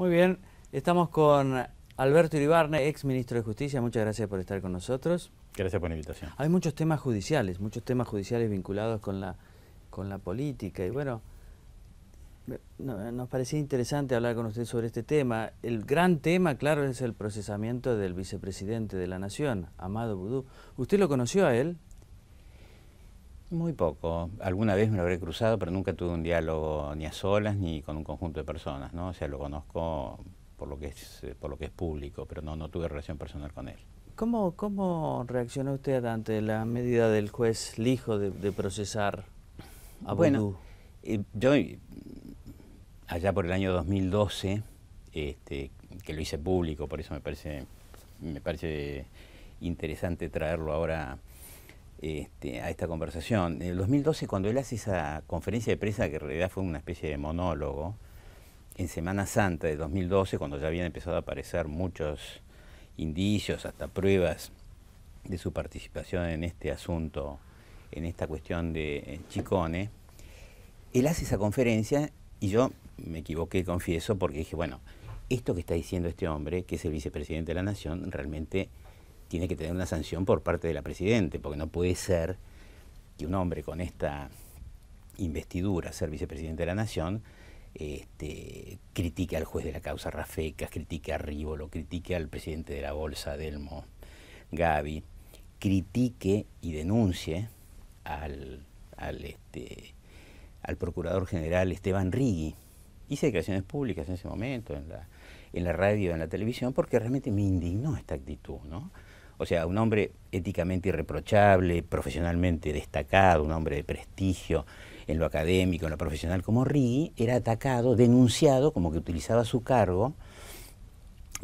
Muy bien, estamos con Alberto Iribarne, ex ministro de Justicia. Muchas gracias por estar con nosotros. Gracias por la invitación. Hay muchos temas judiciales, muchos temas judiciales vinculados con la, con la política. Y bueno, nos parecía interesante hablar con usted sobre este tema. El gran tema, claro, es el procesamiento del vicepresidente de la Nación, Amado Boudou. ¿Usted lo conoció a él? Muy poco. Alguna vez me lo habré cruzado, pero nunca tuve un diálogo ni a solas ni con un conjunto de personas, ¿no? O sea, lo conozco por lo que es, eh, por lo que es público, pero no, no tuve relación personal con él. ¿Cómo, ¿Cómo reaccionó usted ante la medida del juez Lijo de, procesar a Bueno, eh, yo allá por el año 2012, este, que lo hice público, por eso me parece, me parece interesante traerlo ahora este, a esta conversación. En el 2012, cuando él hace esa conferencia de prensa, que en realidad fue una especie de monólogo, en Semana Santa de 2012, cuando ya habían empezado a aparecer muchos indicios, hasta pruebas de su participación en este asunto, en esta cuestión de eh, Chicone, él hace esa conferencia y yo me equivoqué, confieso, porque dije, bueno, esto que está diciendo este hombre, que es el vicepresidente de la Nación, realmente tiene que tener una sanción por parte de la Presidente, porque no puede ser que un hombre con esta investidura, ser vicepresidente de la Nación, este, critique al juez de la causa Rafecas, critique a Rívolo, critique al presidente de la Bolsa, Delmo Gaby, critique y denuncie al, este, al procurador general Esteban Rigui. Hice declaraciones públicas en ese momento, en la, en la radio, en la televisión, porque realmente me indignó esta actitud, ¿no? O sea, un hombre éticamente irreprochable, profesionalmente destacado, un hombre de prestigio en lo académico, en lo profesional, como Ri, era atacado, denunciado, como que utilizaba su cargo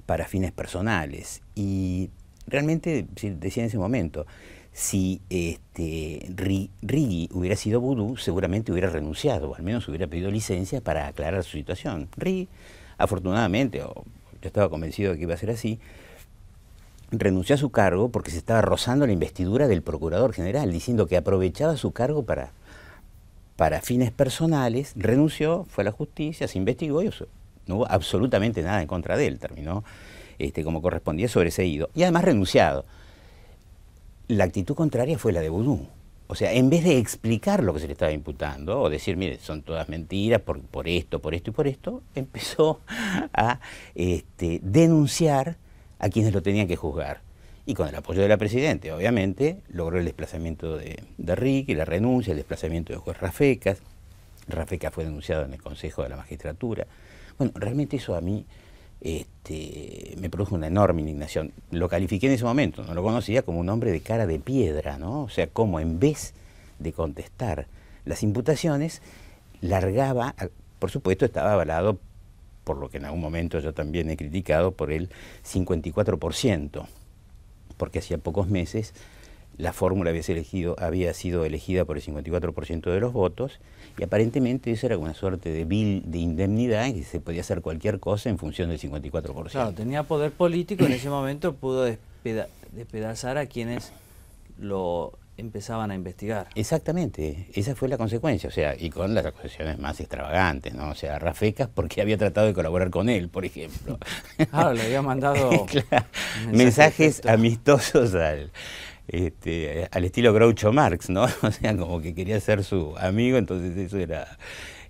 para fines personales. Y realmente decía en ese momento, si este, hubiera sido vudú, seguramente hubiera renunciado, o al menos hubiera pedido licencia para aclarar su situación. Ri, afortunadamente, o yo estaba convencido de que iba a ser así, renunció a su cargo porque se estaba rozando la investidura del procurador general, diciendo que aprovechaba su cargo para, para fines personales, renunció, fue a la justicia, se investigó y no hubo absolutamente nada en contra de él, terminó este, como correspondía sobreseído y además renunciado. La actitud contraria fue la de Boudou. O sea, en vez de explicar lo que se le estaba imputando, o decir, mire, son todas mentiras por, por esto, por esto y por esto, empezó a este, denunciar a quienes lo tenían que juzgar. Y con el apoyo de la Presidenta, obviamente, logró el desplazamiento de, de Rick y la renuncia, el desplazamiento de juez Rafecas. Rafecas fue denunciado en el Consejo de la Magistratura. Bueno, realmente eso a mí este, me produjo una enorme indignación. Lo califiqué en ese momento, no lo conocía como un hombre de cara de piedra, ¿no? O sea, como en vez de contestar las imputaciones, largaba, por supuesto estaba avalado por lo que en algún momento yo también he criticado, por el 54%, porque hacía pocos meses la fórmula había, sido elegida por el 54% de los votos y aparentemente eso era una suerte de bill de indemnidad en que se podía hacer cualquier cosa en función del 54%. Claro, tenía poder político en ese momento, pudo despedazar a quienes lo, empezaban a investigar. Exactamente, esa fue la consecuencia, o sea, y con las acusaciones más extravagantes, ¿no? O sea, Rafecas porque había tratado de colaborar con él, por ejemplo. Claro, le había mandado mensajes, amistosos al, este, al estilo Groucho Marx, ¿no? O sea, como que quería ser su amigo, entonces eso era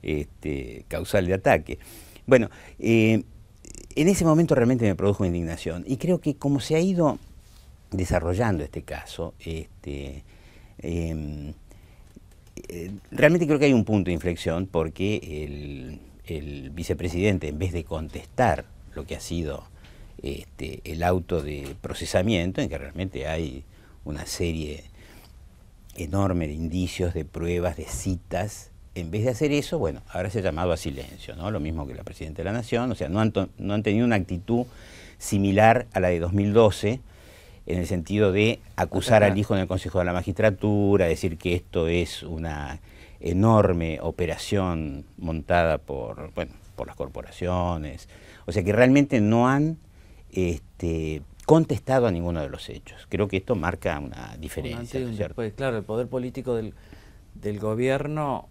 este, causal de ataque. Bueno, eh, en ese momento realmente me produjo indignación y creo que como se ha ido desarrollando este caso, este, Em, eh, realmente creo que hay un punto de inflexión porque el, vicepresidente, en vez de contestar lo que ha sido este, el auto de procesamiento, en que realmente hay una serie enorme de indicios, de pruebas, de citas, en vez de hacer eso, bueno, ahora se ha llamado a silencio, ¿no? Lo mismo que la Presidenta de la Nación, o sea, no han, no han tenido una actitud similar a la de 2012, en el sentido de acusar al hijo en el Consejo de la Magistratura, decir que esto es una enorme operación montada por, por las corporaciones. O sea que realmente no han este, contestado a ninguno de los hechos. Creo que esto marca una diferencia. Pues, claro, el poder político del, gobierno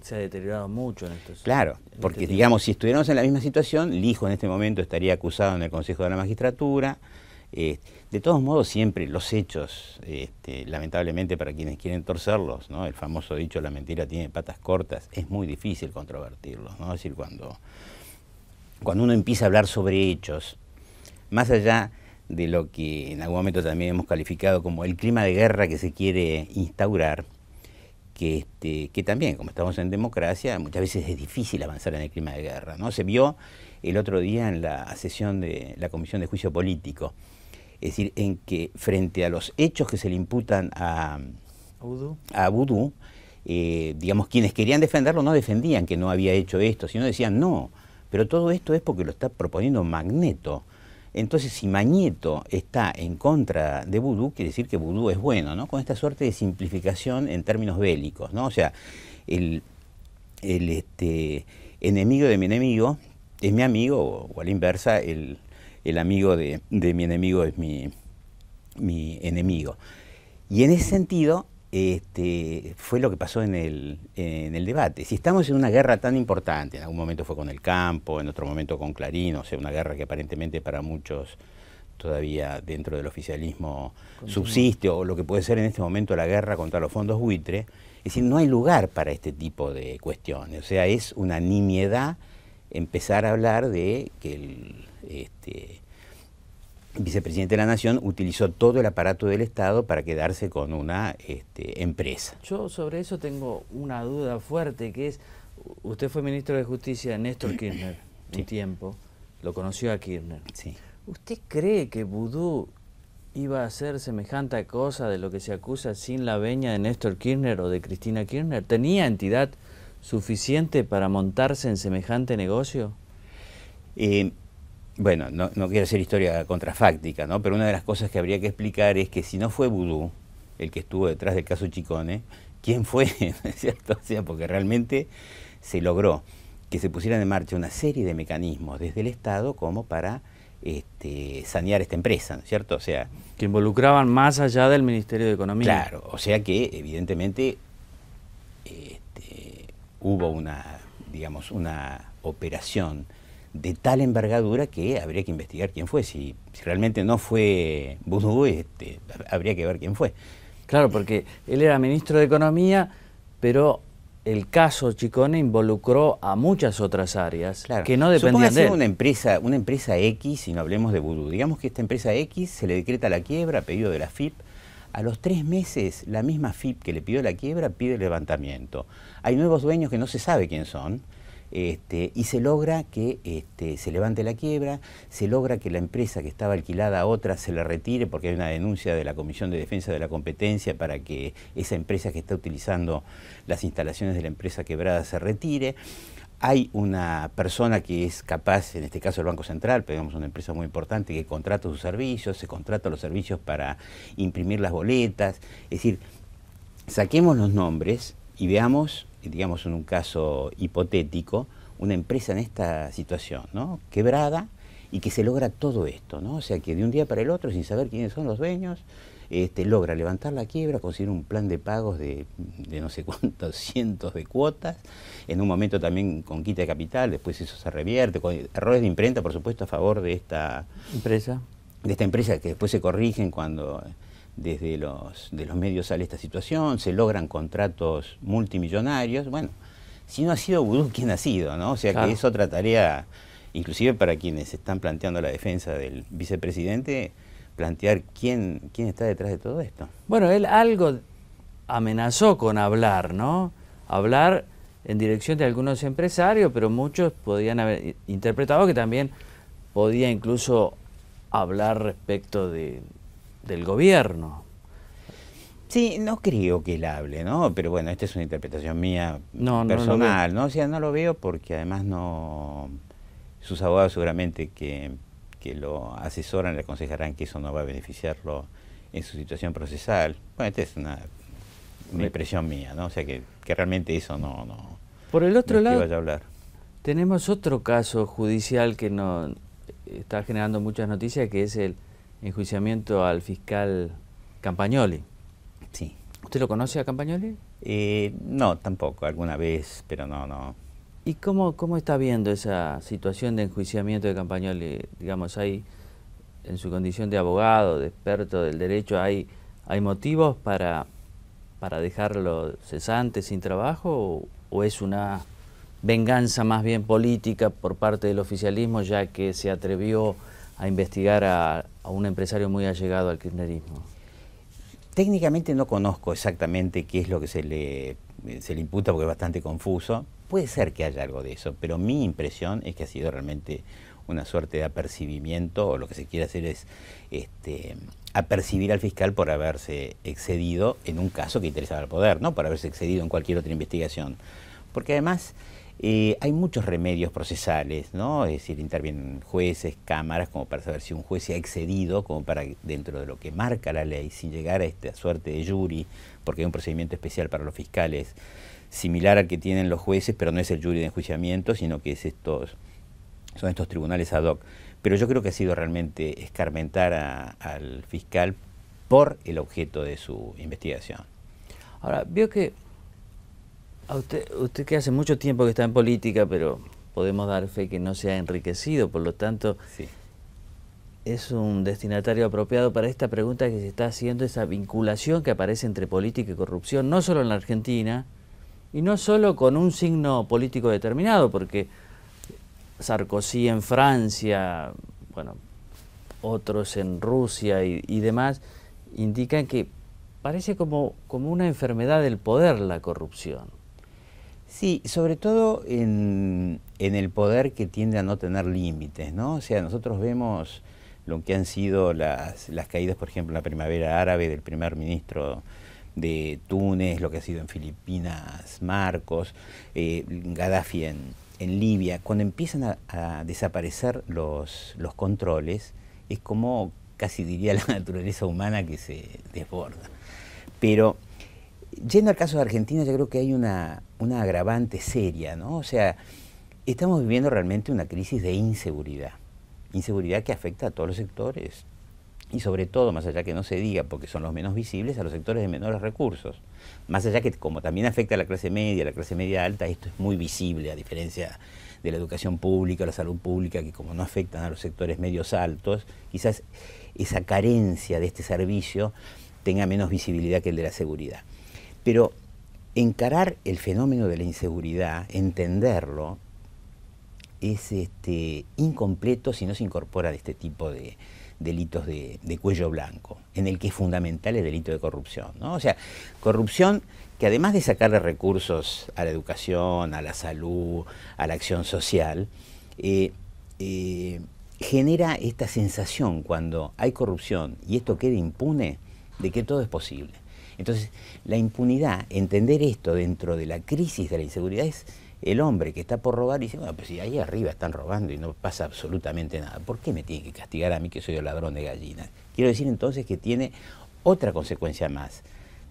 se ha deteriorado mucho en estos Claro, este porque digamos, si estuviéramos en la misma situación, el hijo en este momento estaría acusado en el Consejo de la Magistratura eh, de todos modos, siempre los hechos, este, lamentablemente para quienes quieren torcerlos, el famoso dicho la mentira tiene patas cortas, es muy difícil controvertirlos. Es decir, cuando, cuando uno empieza a hablar sobre hechos, más allá de lo que en algún momento también hemos calificado como el clima de guerra que se quiere instaurar, que, este, también, como estamos en democracia, muchas veces es difícil avanzar en el clima de guerra. Se vio el otro día en la sesión de la Comisión de Juicio Político, es decir, en que frente a los hechos que se le imputan a, a Vudú, eh, digamos, quienes querían defenderlo no defendían que no había hecho esto, sino decían, no, pero todo esto es porque lo está proponiendo Magneto. Entonces, si Magneto está en contra de Vudú, quiere decir que Vudú es bueno, ¿no? Con esta suerte de simplificación en términos bélicos, ¿no? O sea, el, este, enemigo de mi enemigo es mi amigo, o, o a la inversa, el, el amigo de, mi enemigo es mi, enemigo. Y en ese sentido este, fue lo que pasó en el, debate. Si estamos en una guerra tan importante, en algún momento fue con el campo, en otro momento con Clarín, o sea, una guerra que aparentemente para muchos todavía dentro del oficialismo subsiste, o lo que puede ser en este momento la guerra contra los fondos buitre, es decir, no hay lugar para este tipo de cuestiones. O sea, es una nimiedad empezar a hablar de que el este, vicepresidente de la Nación utilizó todo el aparato del Estado para quedarse con una este, empresa. Yo sobre eso tengo una duda fuerte, que es, usted fue ministro de Justicia de Néstor Kirchner un tiempo, lo conoció a Kirchner. Sí. ¿Usted cree que Vudú iba a hacer semejante cosa de lo que se acusa sin la veña de Néstor Kirchner o de Cristina Kirchner? ¿Tenía entidad suficiente para montarse en semejante negocio? bueno, no, quiero hacer historia contrafáctica, ¿no? pero una de las cosas que habría que explicar es que si no fue Vudú el que estuvo detrás del caso Chicone, ¿quién fue? ¿Cierto? O sea, porque realmente se logró que se pusieran en marcha una serie de mecanismos desde el Estado como para este, sanear esta empresa, ¿no es cierto? O sea... Que involucraban más allá del Ministerio de Economía. Claro, o sea que evidentemente eh, hubo una, digamos, una operación de tal envergadura que habría que investigar quién fue. Si, realmente no fue Vudú, este, habría que ver quién fue. Claro, porque él era ministro de Economía, pero el caso Chicone involucró a muchas otras áreas claro. que no dependían de una empresa, una empresa X, si no hablemos de Vudú, digamos que esta empresa X se le decreta la quiebra a pedido de la FIP, a los tres meses, la misma FIP que le pidió la quiebra pide levantamiento. Hay nuevos dueños que no se sabe quién son. Este, y se logra que este, se levante la quiebra, se logra que la empresa que estaba alquilada a otra se la retire porque hay una denuncia de la Comisión de Defensa de la Competencia para que esa empresa que está utilizando las instalaciones de la empresa quebrada se retire hay una persona que es capaz, en este caso el Banco Central, pero digamos una empresa muy importante que contrata sus servicios, se contrata los servicios para imprimir las boletas. Es decir, saquemos los nombres y veamos, digamos en un caso hipotético, una empresa en esta situación, ¿no? Quebrada y que se logra todo esto, ¿no? O sea, que de un día para el otro, sin saber quiénes son los dueños, este, logra levantar la quiebra, conseguir un plan de pagos de, no sé cuántos cientos de cuotas, en un momento también con quita de capital, después eso se revierte, con errores de imprenta, por supuesto, a favor de esta empresa, de esta empresa que después se corrigen cuando desde los, de los medios sale esta situación, se logran contratos multimillonarios, bueno, si no ha sido Vudú, ¿quién ha sido? ¿no? O sea que es otra tarea, inclusive para quienes están planteando la defensa del vicepresidente, plantear quién, quién está detrás de todo esto. Bueno, él algo amenazó con hablar, ¿no? Hablar en dirección de algunos empresarios, pero muchos podían haber interpretado que también podía incluso hablar respecto de, del gobierno. Sí, no creo que él hable, ¿no? Pero bueno, esta es una interpretación mía personal, no, ¿no? O sea, no lo veo porque además no... Sus abogados seguramente que que lo asesoran, le aconsejarán que eso no va a beneficiarlo en su situación procesal. Bueno, esta es una, una impresión mía, ¿no? O sea, que, realmente eso no, no... Por el otro lado, a hablar. tenemos otro caso judicial que no está generando muchas noticias, que es el enjuiciamiento al fiscal Campagnoli. Sí. ¿Usted lo conoce a Campagnoli? Eh, no, tampoco, alguna vez, pero no, no. ¿Y cómo, está viendo esa situación de enjuiciamiento de Campagnoli? Digamos, hay, en su condición de abogado, de experto del derecho, ¿hay, motivos para, dejarlo cesante, sin trabajo? ¿O, es una venganza más bien política por parte del oficialismo, ya que se atrevió a investigar a, un empresario muy allegado al kirchnerismo? Técnicamente no conozco exactamente qué es lo que se le, se le imputa porque es bastante confuso. Puede ser que haya algo de eso, pero mi impresión es que ha sido realmente una suerte de apercibimiento, o lo que se quiere hacer es este, apercibir al fiscal por haberse excedido en un caso que interesaba al poder, no por haberse excedido en cualquier otra investigación. Porque además eh, hay muchos remedios procesales, ¿no? Es decir, intervienen jueces, cámaras, como para saber si un juez se ha excedido, como para dentro de lo que marca la ley, sin llegar a esta suerte de jury, porque hay un procedimiento especial para los fiscales similar al que tienen los jueces, pero no es el jury de enjuiciamiento, sino que es estos, son estos tribunales ad hoc. Pero yo creo que ha sido realmente escarmentar al fiscal por el objeto de su investigación. Ahora, veo que a usted, usted que hace mucho tiempo que está en política, pero podemos dar fe que no se ha enriquecido, por lo tanto, es un destinatario apropiado para esta pregunta que se está haciendo, esa vinculación que aparece entre política y corrupción, no solo en la Argentina, y no solo con un signo político determinado, porque Sarkozy en Francia, bueno, otros en Rusia y, demás, indican que parece como, como una enfermedad del poder la corrupción. Sí, sobre todo en, el poder que tiende a no tener límites, ¿no? O sea, nosotros vemos lo que han sido las, las caídas, por ejemplo, en la primavera árabe del primer ministro de Túnez, lo que ha sido en Filipinas Marcos, eh, Gaddafi en, Libia, cuando empiezan a, desaparecer los, los controles, es como casi diría la naturaleza humana que se desborda. Pero yendo al caso de Argentina, yo creo que hay una, una agravante seria, ¿no? O sea, estamos viviendo realmente una crisis de inseguridad, inseguridad que afecta a todos los sectores, y sobre todo, más allá que no se diga, porque son los menos visibles, a los sectores de menores recursos. Más allá que como también afecta a la clase media, a la clase media alta, esto es muy visible, a diferencia de la educación pública, la salud pública, que como no afectan a los sectores medios altos, quizás esa carencia de este servicio tenga menos visibilidad que el de la seguridad. Pero encarar el fenómeno de la inseguridad, entenderlo, es este, incompleto si no se incorpora de este tipo de, delitos de, cuello blanco, en el que es fundamental el delito de corrupción. ¿no? O sea, corrupción que además de sacarle recursos a la educación, a la salud, a la acción social, eh, eh, genera esta sensación cuando hay corrupción y esto queda impune de que todo es posible. Entonces, la impunidad, entender esto dentro de la crisis de la inseguridad es el hombre que está por robar dice, bueno, pues si ahí arriba están robando y no pasa absolutamente nada, ¿por qué me tienen que castigar a mí que soy el ladrón de gallinas? Quiero decir entonces que tiene otra consecuencia más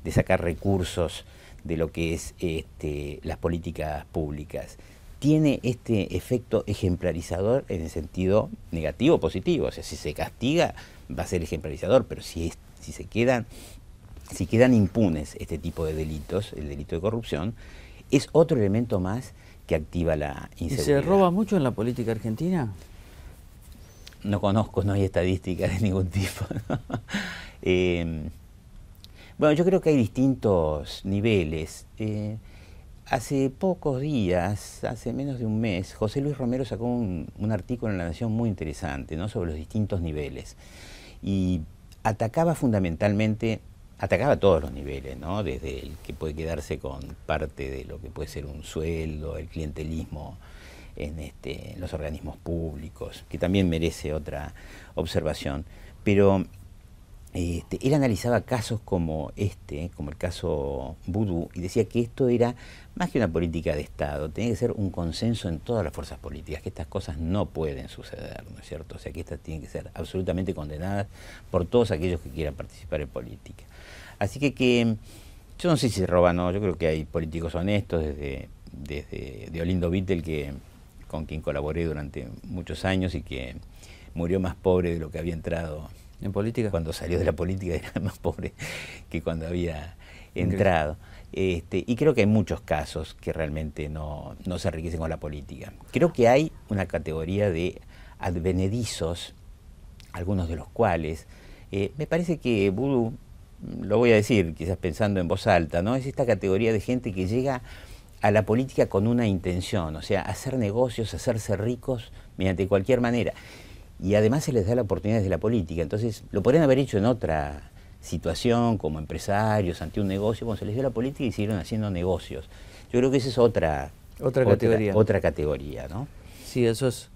de sacar recursos de lo que es este, las políticas públicas. Tiene este efecto ejemplarizador en el sentido negativo o positivo. O sea, si se castiga va a ser ejemplarizador, pero si, si se quedan, si quedan impunes este tipo de delitos, el delito de corrupción, es otro elemento más que activa la inseguridad. ¿Y se roba mucho en la política argentina? No conozco, no hay estadísticas de ningún tipo. Em, bueno, yo creo que hay distintos niveles. Eh, hace pocos días, hace menos de un mes, José Luis Romero sacó un, un artículo en La Nación muy interesante ¿no? sobre los distintos niveles y atacaba fundamentalmente atacaba a todos los niveles, ¿no? desde el que puede quedarse con parte de lo que puede ser un sueldo, el clientelismo en, este, los organismos públicos, que también merece otra observación. Pero este, él analizaba casos como este, como el caso Vudú, y decía que esto era más que una política de Estado, tenía que ser un consenso en todas las fuerzas políticas, que estas cosas no pueden suceder, ¿no es cierto? O sea, que estas tienen que ser absolutamente condenadas por todos aquellos que quieran participar en política. Así que que mm, yo no sé si se roban, no, yo creo que hay políticos honestos desde, desde de Olindo Vittel que con quien colaboré durante muchos años y que murió más pobre de lo que había entrado en política. Cuando salió de la política era más pobre que cuando había entrado. Este, y creo que hay muchos casos que realmente no, no se enriquecen con la política. Creo que hay una categoría de advenedizos, algunos de los cuales eh, me parece que Voodoo lo voy a decir quizás pensando en voz alta, ¿no? Es esta categoría de gente que llega a la política con una intención, o sea, hacer negocios, hacerse ricos mediante cualquier manera. Y además se les da la oportunidad desde la política. Entonces, lo podrían haber hecho en otra situación, como empresarios, ante un negocio. Cuando se les dio la política y siguieron haciendo negocios. Yo creo que esa es otra, otra, categoría. Otra categoría, ¿no? Sí, eso es.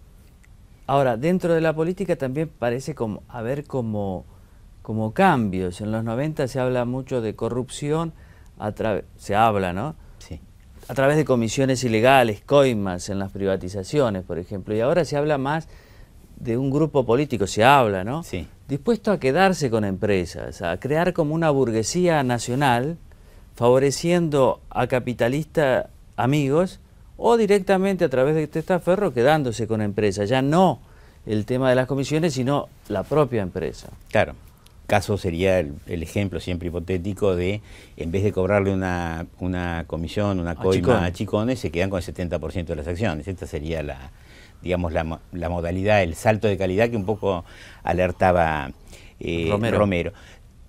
Ahora, dentro de la política también parece como haber como como cambios. En los 90 se habla mucho de corrupción, a se habla, ¿no? Sí. A través de comisiones ilegales, coimas en las privatizaciones, por ejemplo. Y ahora se habla más de un grupo político, se habla, ¿no? Sí. Dispuesto a quedarse con empresas, a crear como una burguesía nacional, favoreciendo a capitalistas amigos o directamente a través de testaferro quedándose con empresas. Ya no el tema de las comisiones, sino la propia empresa. Claro caso sería el, ejemplo siempre hipotético de, en vez de cobrarle una, una comisión, una coima a Chicones, se quedan con el 70% de las acciones. Esta sería la, digamos, la, la, modalidad, el salto de calidad que un poco alertaba eh, Romero.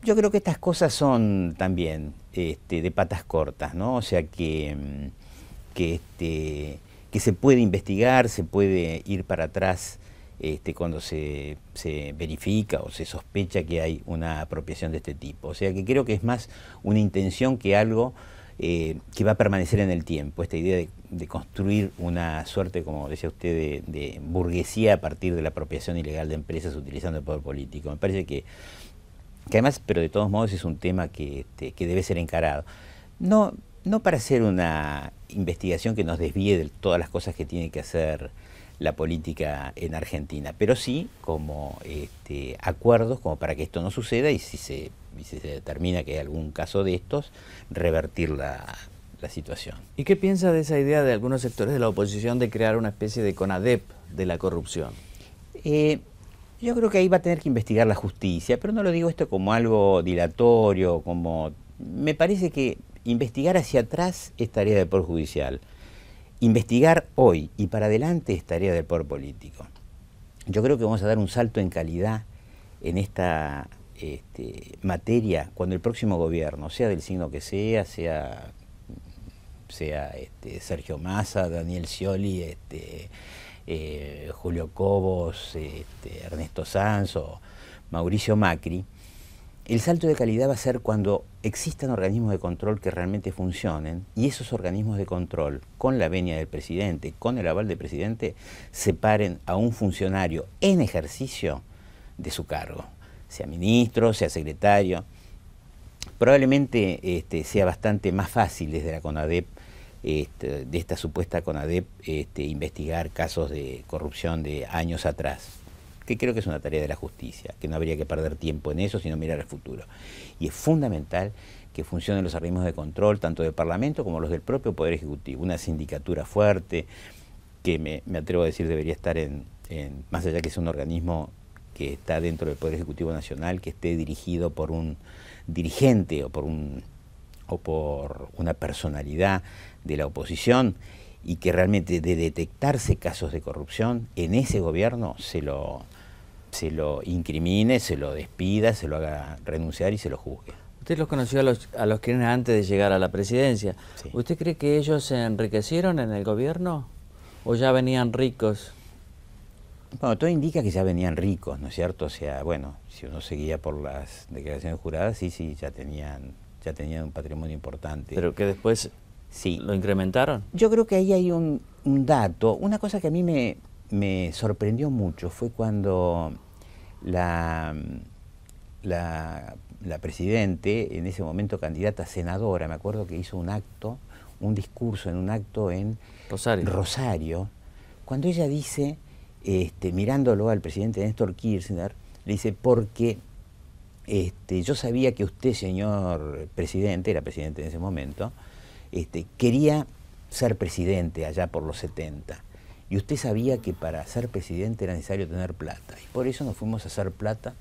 Yo creo que estas cosas son también este, de patas cortas, ¿no? O sea que, mm, este, que se puede investigar, se puede ir para atrás este, cuando se, se, verifica o se sospecha que hay una apropiación de este tipo. O sea que creo que es más una intención que algo eh, que va a permanecer en el tiempo, esta idea de, construir una suerte, como decía usted, de, burguesía a partir de la apropiación ilegal de empresas utilizando el poder político. Me parece que, además, pero de todos modos es un tema que, este, que debe ser encarado. No, no para hacer una investigación que nos desvíe de todas las cosas que tiene que hacer la política en Argentina, pero sí como este, acuerdos como para que esto no suceda y si se, determina que hay algún caso de estos, revertir la, situación. ¿Y qué piensa de esa idea de algunos sectores de la oposición de crear una especie de CONADEP de la corrupción? Eh, yo creo que ahí va a tener que investigar la justicia, pero no lo digo esto como algo dilatorio, como... Me parece que investigar hacia atrás es tarea de Poder Judicial. Investigar hoy y para adelante es tarea del poder político. Yo creo que vamos a dar un salto en calidad en esta este, materia cuando el próximo gobierno, sea del signo que sea, sea, sea este, Sergio Massa, Daniel Scioli, este, eh, Julio Cobos, Ernesto Sanz o Mauricio Macri, el salto de calidad va a ser cuando existan organismos de control que realmente funcionen y esos organismos de control, con la venia del presidente, con el aval del presidente, separen a un funcionario en ejercicio de su cargo, sea ministro, sea secretario. Probablemente este, sea bastante más fácil desde la CONADEP, este, de esta supuesta CONADEP, este, investigar casos de corrupción de años atrás que creo que es una tarea de la justicia, que no habría que perder tiempo en eso, sino mirar al futuro. Y es fundamental que funcionen los organismos de control, tanto del Parlamento como los del propio Poder Ejecutivo. Una sindicatura fuerte, que me, atrevo a decir debería estar en, en, más allá que es un organismo que está dentro del Poder Ejecutivo Nacional, que esté dirigido por un dirigente o por, un, o por una personalidad de la oposición y que realmente de detectarse casos de corrupción en ese gobierno se lo, se lo incrimine, se lo despida, se lo haga renunciar y se lo juzgue. Usted los conoció a los, a los antes de llegar a la presidencia. ¿Usted cree que ellos se enriquecieron en el gobierno o ya venían ricos? Bueno, todo indica que ya venían ricos, ¿no es cierto? O sea, bueno, si uno seguía por las declaraciones juradas, sí, sí, ya tenían, ya tenían un patrimonio importante. Pero que después Sí, ¿lo incrementaron? Yo creo que ahí hay un, dato. Una cosa que a mí me, sorprendió mucho fue cuando la, presidente, en ese momento candidata a senadora, me acuerdo que hizo un acto, un discurso en un acto en Rosario, Rosario cuando ella dice, este, mirándolo al presidente Néstor Kirchner, le dice, porque este, yo sabía que usted, señor presidente, era presidente en ese momento, este, quería ser presidente allá por los 70. Y usted sabía que para ser presidente era necesario tener plata. Y por eso nos fuimos a hacer plata.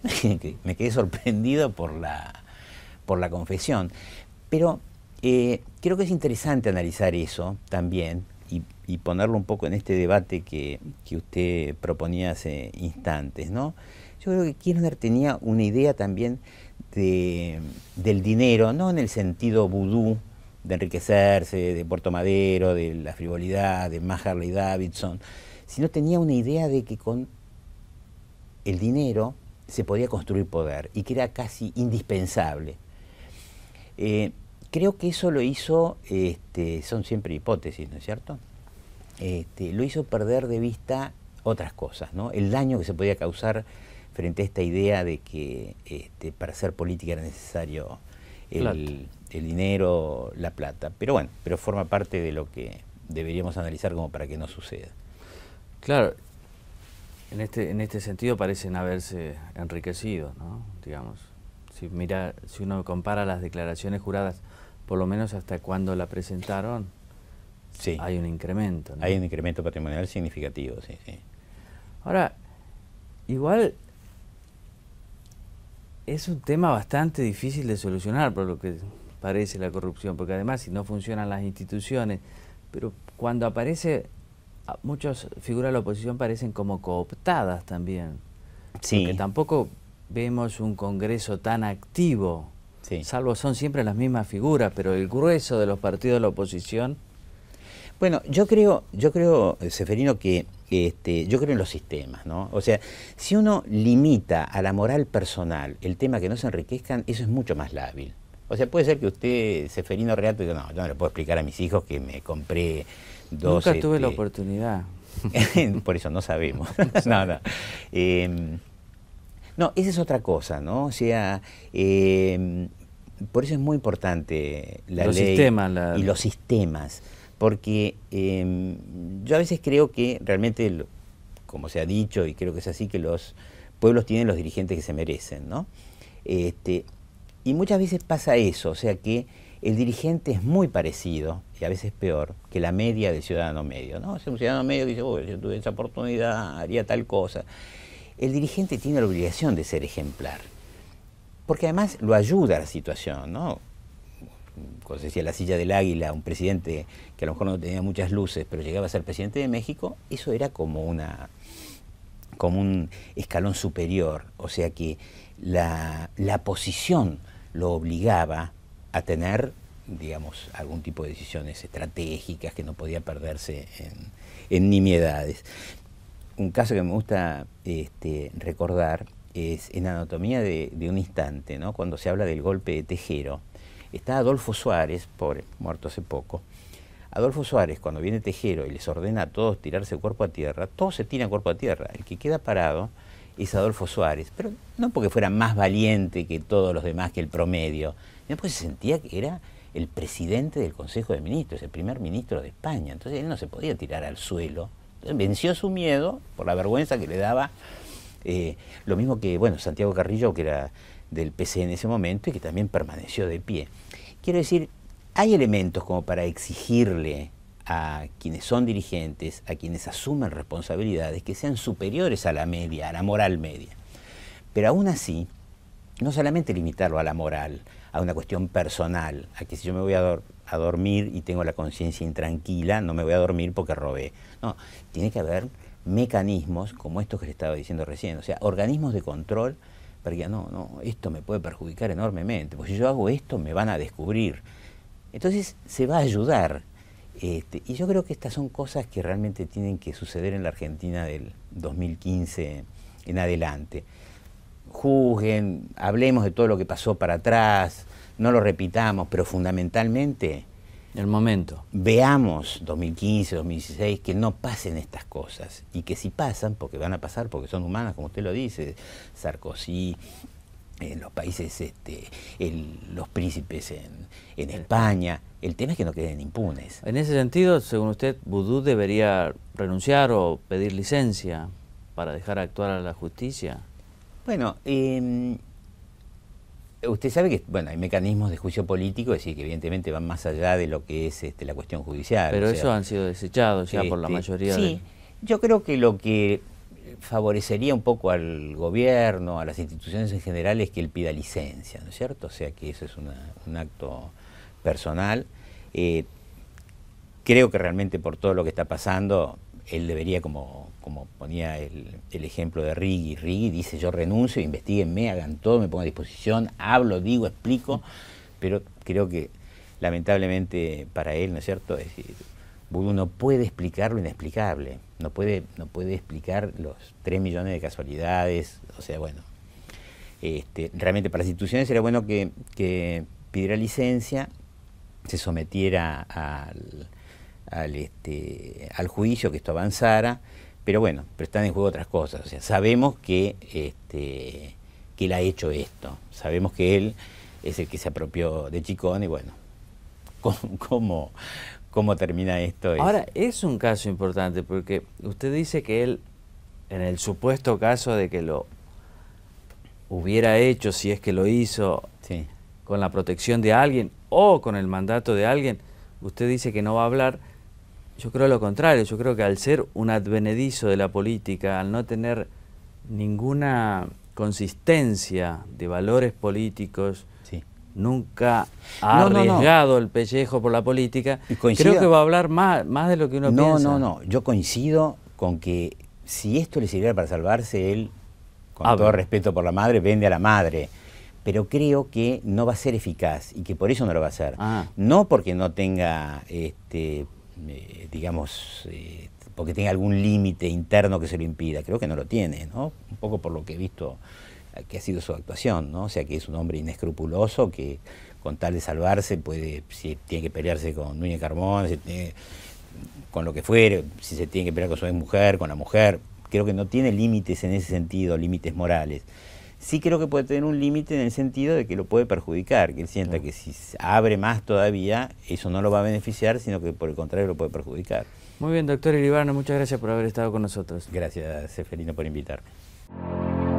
me quedé sorprendido por la, por la confesión. Pero eh, creo que es interesante analizar eso también y, ponerlo un poco en este debate que, usted proponía hace instantes. ¿no? Yo creo que Kirchner tenía una idea también del dinero, no en el sentido vudú, de enriquecerse, de Puerto Madero, de la frivolidad, de más Davidson, sino tenía una idea de que con el dinero se podía construir poder y que era casi indispensable. Eh, creo que eso lo hizo, este, son siempre hipótesis, ¿no es cierto? Este, lo hizo perder de vista otras cosas, ¿no? El daño que se podía causar frente a esta idea de que este, para hacer política era necesario el, el dinero, la plata. Pero bueno, pero forma parte de lo que deberíamos analizar como para que no suceda. Claro, en este, en este sentido parecen haberse enriquecido, digamos. Si, mira, si uno compara las declaraciones juradas, por lo menos hasta cuando la presentaron, sí. hay un incremento. Hay un incremento patrimonial significativo, sí, sí. Ahora, igual es un tema bastante difícil de solucionar, por lo que aparece la corrupción, porque además si no funcionan las instituciones, pero cuando aparece, muchas figuras de la oposición parecen como cooptadas también. Sí. Porque tampoco vemos un Congreso tan activo, sí. salvo son siempre las mismas figuras, pero el grueso de los partidos de la oposición... Bueno, yo creo, yo creo, eh, Seferino, que este, yo creo en los sistemas, ¿no? O sea, si uno limita a la moral personal el tema que no se enriquezcan, eso es mucho más lábil. O sea, puede ser que usted, Seferino Reato pues diga, no, yo no le puedo explicar a mis hijos que me compré dos... Nunca tuve la este, oportunidad. Por eso no sabemos. no, no. Em, no, esa es otra cosa, ¿no? O sea, em, por eso es muy importante la los ley sistemas, y los sistemas, porque em, yo a veces creo que realmente, como se ha dicho, y creo que es así, que los pueblos tienen los dirigentes que se merecen, ¿no? Este, y muchas veces pasa eso, o sea que el dirigente es muy parecido, y a veces peor, que la media del ciudadano medio. ¿no? un ciudadano medio dice, oh, yo tuve esa oportunidad, haría tal cosa. El dirigente tiene la obligación de ser ejemplar, porque además lo ayuda a la situación, ¿no? Como se decía, la silla del águila, un presidente que a lo mejor no tenía muchas luces, pero llegaba a ser presidente de México, eso era como una, como un escalón superior, o sea que la, la posición lo obligaba a tener, digamos, algún tipo de decisiones estratégicas que no podía perderse en, nimiedades. Un caso que me gusta este, recordar es en Anatomía de, un Instante, ¿no? cuando se habla del golpe de Tejero. Está Adolfo Suárez, pobre, muerto hace poco. Adolfo Suárez, cuando viene Tejero y les ordena a todos tirarse cuerpo a tierra, todos se tiran cuerpo a tierra. El que queda parado es Adolfo Suárez, pero no porque fuera más valiente que todos los demás, que el promedio, sino porque se sentía que era el presidente del Consejo de Ministros, el primer ministro de España, entonces él no se podía tirar al suelo. venció su miedo por la vergüenza que le daba eh, lo mismo que bueno, Santiago Carrillo, que era del PC en ese momento y que también permaneció de pie. Quiero decir, hay elementos como para exigirle a quienes son dirigentes, a quienes asumen responsabilidades que sean superiores a la media, a la moral media. Pero aún así, no solamente limitarlo a la moral, a una cuestión personal, a que si yo me voy a, dormir y tengo la conciencia intranquila, no me voy a dormir porque robé. No, tiene que haber mecanismos como estos que le estaba diciendo recién, o sea, organismos de control para que no, no, esto me puede perjudicar enormemente, porque si yo hago esto me van a descubrir. Entonces se va a ayudar este, y yo creo que estas son cosas que realmente tienen que suceder en la Argentina del 2015 en adelante. Juzguen, hablemos de todo lo que pasó para atrás, no lo repitamos, pero fundamentalmente... El momento. Veamos 2015, 2016, que no pasen estas cosas. Y que si pasan, porque van a pasar, porque son humanas, como usted lo dice, Sarkozy, en los países, este, los príncipes en, en España. El tema es que no queden impunes. En ese sentido, según usted, Vudú debería renunciar o pedir licencia para dejar actuar a la justicia. Bueno, eh, usted sabe que bueno hay mecanismos de juicio político, es decir, que evidentemente van más allá de lo que es este, la cuestión judicial. Pero eso han sido desechados ya por la este, mayoría. Sí, yo creo que lo que favorecería un poco al gobierno, a las instituciones en general, es que él pida licencia, ¿no es cierto? O sea que eso es un acto personal. Eh, creo que realmente por todo lo que está pasando, él debería, como, como ponía el, ejemplo de Riggi, Riggi dice yo renuncio, investiguenme, hagan todo, me pongo a disposición, hablo, digo, explico, pero creo que lamentablemente para él, ¿no es cierto? uno no puede explicar lo inexplicable, no puede, no puede explicar los 3 millones de casualidades, o sea, bueno. Este, realmente para las instituciones era bueno que, pidiera licencia, se sometiera al, este, al juicio, que esto avanzara, pero bueno, pero están en juego otras cosas. O sea, sabemos que, este, que él ha hecho esto, sabemos que él es el que se apropió de Chicón y bueno, ¿cómo, cómo cómo termina esto. Ahora, es un caso importante porque usted dice que él, en el supuesto caso de que lo hubiera hecho, si es que lo hizo, con la protección de alguien o con el mandato de alguien, usted dice que no va a hablar. Yo creo lo contrario, yo creo que al ser un advenedizo de la política, al no tener ninguna consistencia de valores políticos, nunca ha arriesgado el pellejo por la política, creo que va a hablar más, más de lo que uno piensa. No, no, no, yo coincido con que si esto le sirviera para salvarse, él, con todo respeto por la madre, vende a la madre. Pero creo que no va a ser eficaz y que por eso no lo va a hacer. Ah. No porque no tenga, este, eh, digamos, eh, porque tenga algún límite interno que se lo impida. Creo que no lo tiene, ¿no? Un poco por lo que he visto que ha sido su actuación, ¿no? O sea, que es un hombre inescrupuloso que con tal de salvarse puede, si tiene que pelearse con Núñez Carmón, con lo que fuere, si se tiene que pelear con su ex mujer, con la mujer, creo que no tiene límites en ese sentido, límites morales. Sí creo que puede tener un límite en el sentido de que lo puede perjudicar, que él sienta que si abre más todavía, eso no lo va a beneficiar, sino que por el contrario lo puede perjudicar. Muy bien, doctor Iribarno, muchas gracias por haber estado con nosotros. Gracias, Eferino por invitarme.